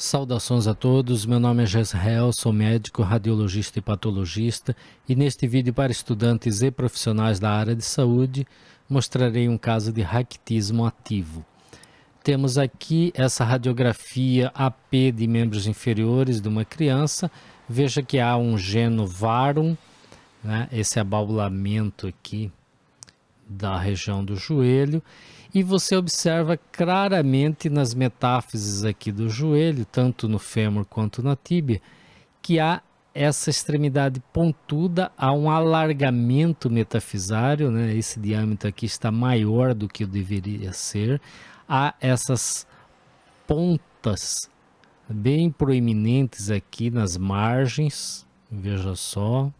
Saudações a todos, meu nome é Jezreel, sou médico, radiologista e patologista e neste vídeo para estudantes e profissionais da área de saúde mostrarei um caso de raquitismo ativo. Temos aqui essa radiografia AP de membros inferiores de uma criança, veja que há um geno varum, né, esse abaulamento aqui da região do joelho e você observa claramente nas metáfises aqui do joelho, tanto no fêmur quanto na tíbia, que há essa extremidade pontuda, há um alargamento metafisário, né? esse diâmetro aqui está maior do que deveria ser, há essas pontas bem proeminentes aqui nas margens, veja só,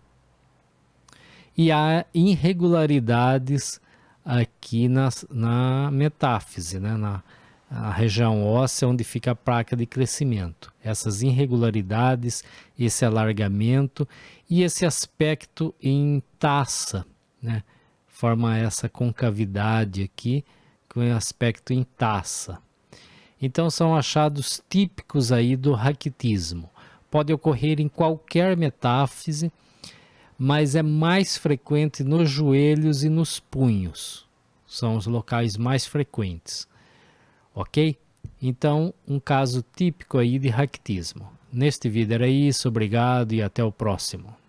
e há irregularidades aqui na, na metáfise, né? na, na região óssea onde fica a placa de crescimento. Essas irregularidades, esse alargamento e esse aspecto em taça, né? forma essa concavidade aqui com aspecto em taça. Então são achados típicos aí do raquitismo. Pode ocorrer em qualquer metáfise, mas é mais frequente nos joelhos e nos punhos. São os locais mais frequentes. Ok? Então, um caso típico aí de raquitismo. Neste vídeo era isso, obrigado e até o próximo.